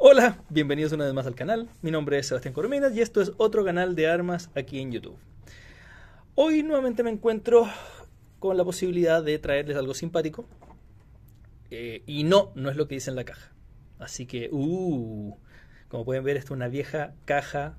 Hola, bienvenidos una vez más al canal. Mi nombre es Sebastián Corominas y esto es otro canal de armas aquí en YouTube. Hoy nuevamente me encuentro con la posibilidad de traerles algo simpático. Eh, y no, no es lo que dice en la caja. Así que, uh, como pueden ver, esta es una vieja caja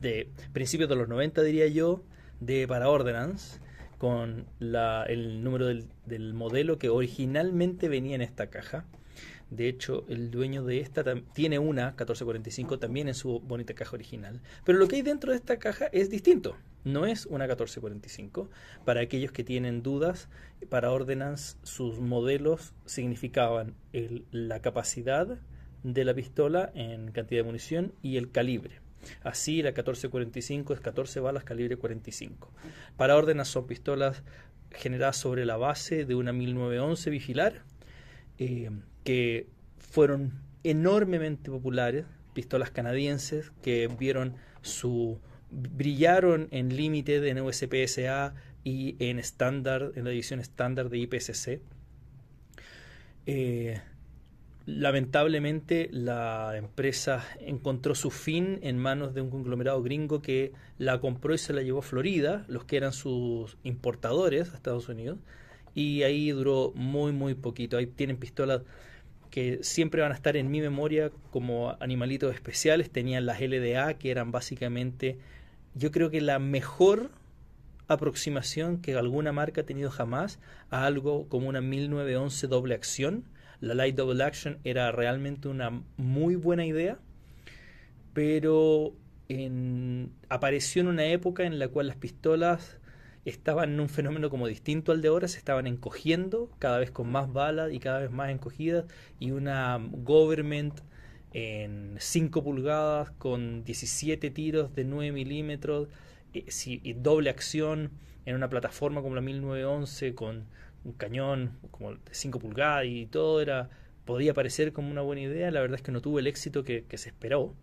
de principios de los 90, diría yo, de para Ordnance, con el número del, del modelo que originalmente venía en esta caja. De hecho, el dueño de esta tiene una 1445 también en su bonita caja original. Pero lo que hay dentro de esta caja es distinto. No es una 1445. Para aquellos que tienen dudas, para Ordnance sus modelos significaban la capacidad de la pistola en cantidad de munición y el calibre. Así la 1445 es 14 balas calibre 45. Para órdenes son pistolas generadas sobre la base de una 1911 vigilar. Eh, que fueron enormemente populares, pistolas canadienses que vieron su brillaron en límite de USPSA y en estándar, en la división estándar de IPSC. Eh, lamentablemente la empresa encontró su fin en manos de un conglomerado gringo que la compró y se la llevó a Florida, los que eran sus importadores a Estados Unidos, y ahí duró muy, muy poquito. Ahí tienen pistolas que siempre van a estar en mi memoria como animalitos especiales. Tenían las LDA, que eran básicamente, yo creo que la mejor aproximación que alguna marca ha tenido jamás a algo como una 1911 doble acción. La Light Double Action era realmente una muy buena idea, pero apareció en una época en la cual las pistolas estaban en un fenómeno como distinto al de ahora, se estaban encogiendo, cada vez con más balas y cada vez más encogidas, y una government en 5 pulgadas con 17 tiros de 9 milímetros eh, y, doble acción en una plataforma como la 1911 con un cañón como de 5 pulgadas y todo era podía parecer como una buena idea, la verdad es que no tuvo el éxito que se esperó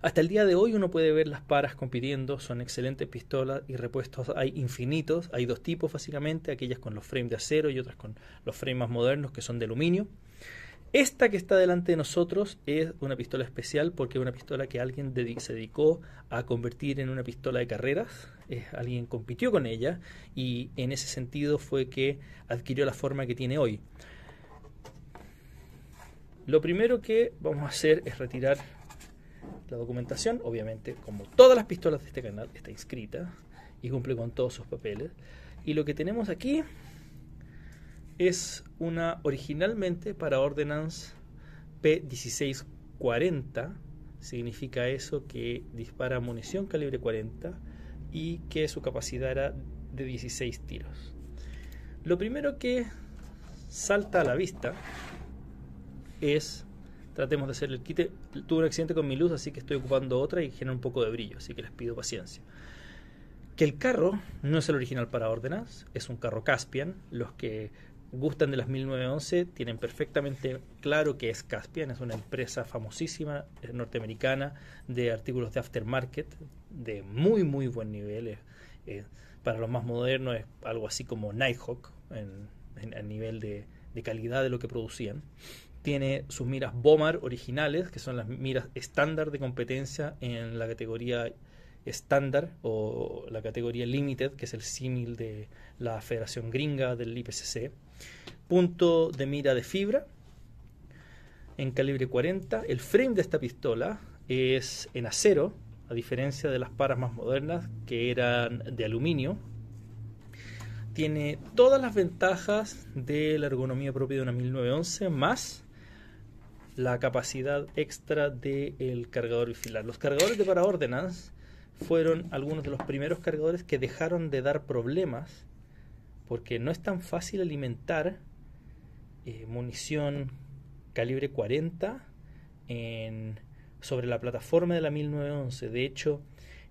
hasta el día de hoy uno puede ver las paras compitiendo, son excelentes pistolas y repuestos hay infinitos, hay dos tipos básicamente, aquellas con los frames de acero y otras con los frames más modernos que son de aluminio. Esta que está delante de nosotros es una pistola especial porque es una pistola que alguien se dedicó a convertir en una pistola de carreras. alguien compitió con ella y en ese sentido fue que adquirió la forma que tiene hoy. Lo primero que vamos a hacer es retirar la documentación, obviamente, como todas las pistolas de este canal, está inscrita y cumple con todos sus papeles. Y lo que tenemos aquí es una originalmente para Ordnance P1640. Significa eso que dispara munición calibre 40 y que su capacidad era de 16 tiros. Lo primero que salta a la vista es tratemos de hacer el quite. Tuve un accidente con mi luz, así que estoy ocupando otra y genera un poco de brillo, así que les pido paciencia. Que el carro no es el original para órdenes, es un carro Caspian. Los que gustan de las 1911 tienen perfectamente claro que es Caspian, es una empresa famosísima eh, norteamericana de artículos de aftermarket de muy, muy buen nivel. Eh, para los más modernos es algo así como Nighthawk en, en, a nivel de calidad de lo que producían tiene sus miras Bomar originales, que son las miras estándar de competencia en la categoría estándar o la categoría limited, que es el símil de la Federación Gringa del IPCC. Punto de mira de fibra en calibre 40. El frame de esta pistola es en acero, a diferencia de las paras más modernas que eran de aluminio. Tiene todas las ventajas de la ergonomía propia de una 1911, más la capacidad extra del el cargador bifilar. Los cargadores de para órdenes fueron algunos de los primeros cargadores que dejaron de dar problemas porque no es tan fácil alimentar eh, munición calibre 40 sobre la plataforma de la 1911. De hecho,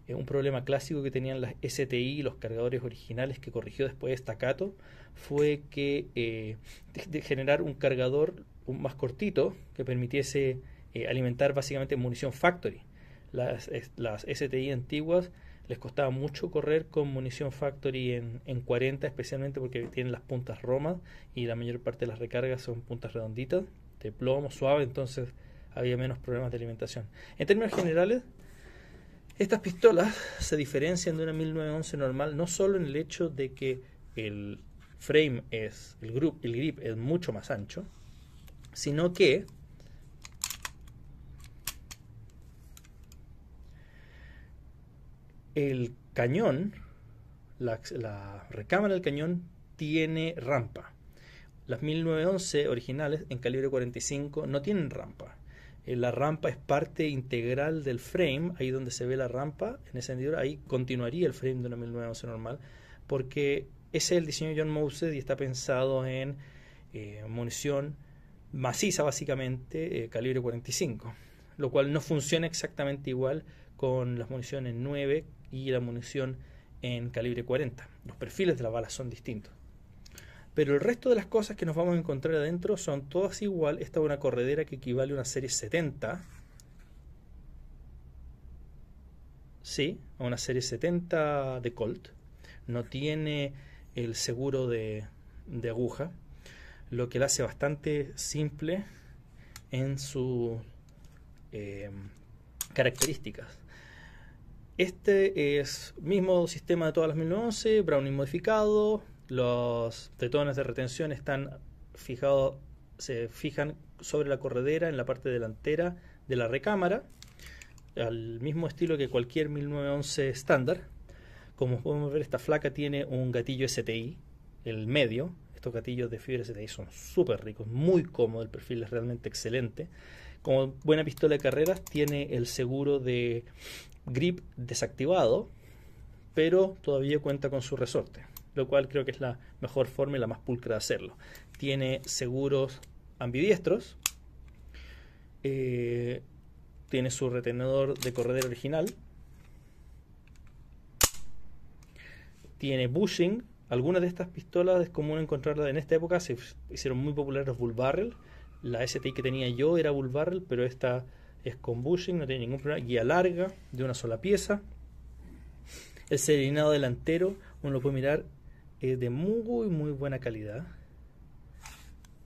eh, un problema clásico que tenían las STI, los cargadores originales que corrigió después Staccato, fue que eh, de generar un cargador más cortito que permitiese eh, alimentar básicamente munición factory. Las, STI antiguas les costaba mucho correr con munición factory en, 40, especialmente porque tienen las puntas romas y la mayor parte de las recargas son puntas redonditas, de plomo suave, entonces había menos problemas de alimentación. En términos generales, estas pistolas se diferencian de una 1911 normal no solo en el hecho de que el frame es, el grip es mucho más ancho, sino que el cañón, la, recámara del cañón tiene rampa. Las 1911 originales en calibre 45 no tienen rampa. Eh, la rampa es parte integral del frame, ahí donde se ve la rampa, en ese sentido, ahí continuaría el frame de una 1911 normal, porque ese es el diseño de John Moses y está pensado en eh, munición maciza básicamente, eh, calibre 45, lo cual no funciona exactamente igual con las municiones 9 y la munición en calibre 40. Los perfiles de las balas son distintos. Pero el resto de las cosas que nos vamos a encontrar adentro son todas igual. Esta es una corredera que equivale a una serie 70. Sí, a una serie 70 de Colt. No tiene el seguro de aguja lo que la hace bastante simple en sus eh, características. Este es mismo sistema de todas las 1011, Browning modificado, los tetones de retención están fijados, se fijan sobre la corredera en la parte delantera de la recámara, al mismo estilo que cualquier 1911 estándar. Como podemos ver, esta flaca tiene un gatillo STI, el medio, estos gatillos de fibra STI son súper ricos, muy cómodos, el perfil es realmente excelente. Como buena pistola de carreras, tiene el seguro de grip desactivado, pero todavía cuenta con su resorte, lo cual creo que es la mejor forma y la más pulcra de hacerlo. Tiene seguros ambidiestros, eh, tiene su retenedor de corredor original, tiene bushing, algunas de estas pistolas es común encontrarlas en esta época, se hicieron muy populares los bull barrel. La STI que tenía yo era bull barrel, pero esta es con bushing, no tiene ningún problema. Guía larga, de una sola pieza. El serinado delantero, uno lo puede mirar, es de muy, muy buena calidad.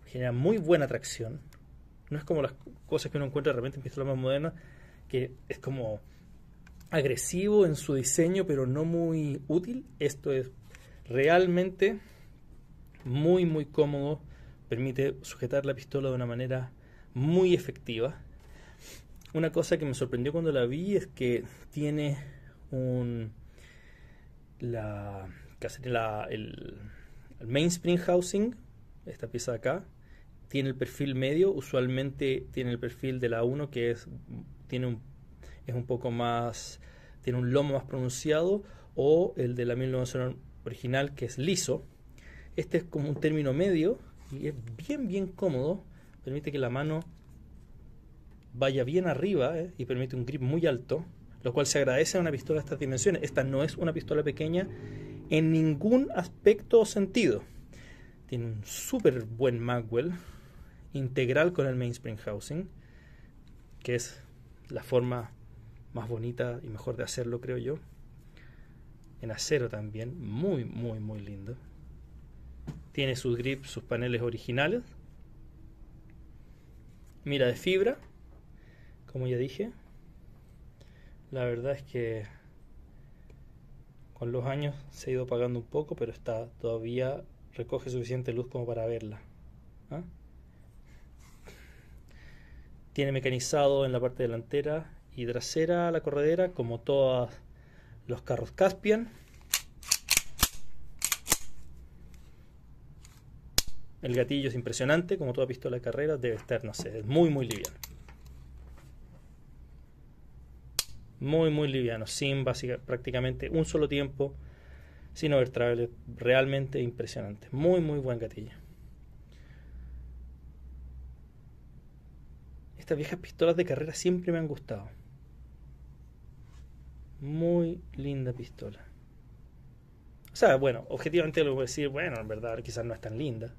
Genera muy buena tracción. No es como las cosas que uno encuentra realmente en pistolas más modernas, que es como agresivo en su diseño, pero no muy útil. Esto es realmente muy, muy cómodo. Permite sujetar la pistola de una manera muy efectiva. Una cosa que me sorprendió cuando la vi es que tiene un. La, el, main spring housing, esta pieza de acá, tiene el perfil medio. Usualmente tiene el perfil de la 1 que es, tiene un, es un poco más. tiene un lomo más pronunciado, o el de la 1900 original que es liso. Este es como un término medio y es bien, bien cómodo. Permite que la mano vaya bien arriba eh, y permite un grip muy alto, lo cual se agradece a una pistola de estas dimensiones. Esta no es una pistola pequeña en ningún aspecto o sentido. Tiene un súper buen magwell integral con el mainspring housing, que es la forma más bonita y mejor de hacerlo, creo yo en acero también, muy, muy, muy lindo. Tiene sus grips, sus paneles originales. Mira de fibra, como ya dije. La verdad es que con los años se ha ido apagando un poco, pero está todavía recoge suficiente luz como para verla. ¿ah? Tiene mecanizado en la parte delantera y trasera la corredera, como todas los carros Caspian, el gatillo es impresionante, como toda pistola de carrera debe estar, no sé, muy muy liviano. Muy muy liviano, sin básicamente prácticamente un solo tiempo, sin overtravel, realmente impresionante. Muy muy buen gatillo. Estas viejas pistolas de carrera siempre me han gustado. Muy linda pistola. O sea, bueno, objetivamente lo voy a decir, bueno, en verdad quizás no es tan linda.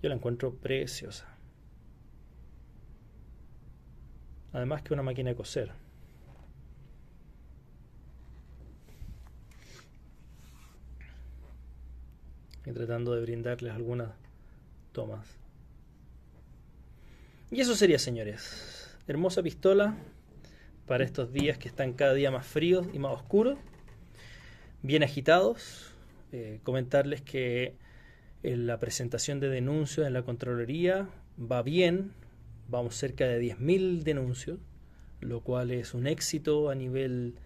Yo la encuentro preciosa. Además que una máquina de coser. Y tratando de brindarles algunas tomas. Y eso sería, señores. Hermosa pistola, para estos días que están cada día más fríos y más oscuros, bien agitados. Eh, comentarles que la presentación de denuncias en la Contraloría va bien, vamos cerca de 10.000 denuncias, lo cual es un éxito a nivel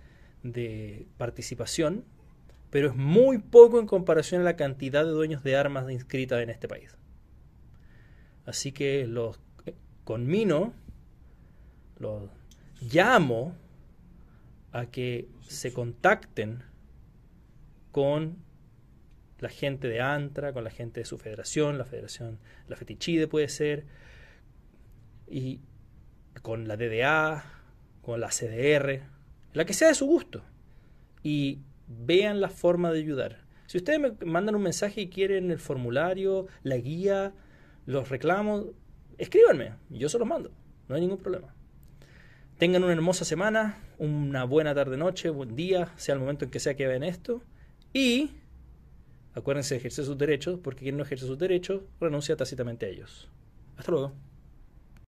de participación, pero es muy poco en comparación a la cantidad de dueños de armas inscritas en este país. Así que los eh, conmino, los llamo a que se contacten con la gente de ANTRA, con la gente de su federación, la federación, la Fetichide puede ser, y con la DDA, con la CDR, la que sea de su gusto, y vean la forma de ayudar. Si ustedes me mandan un mensaje y quieren el formulario, la guía, los reclamos, escríbanme, yo se los mando, no hay ningún problema. Tengan una hermosa semana, una buena tarde-noche, buen día, sea el momento en que sea que vean esto. Y acuérdense de ejercer sus derechos, porque quien no ejerce sus derechos renuncia tácitamente a ellos. Hasta luego.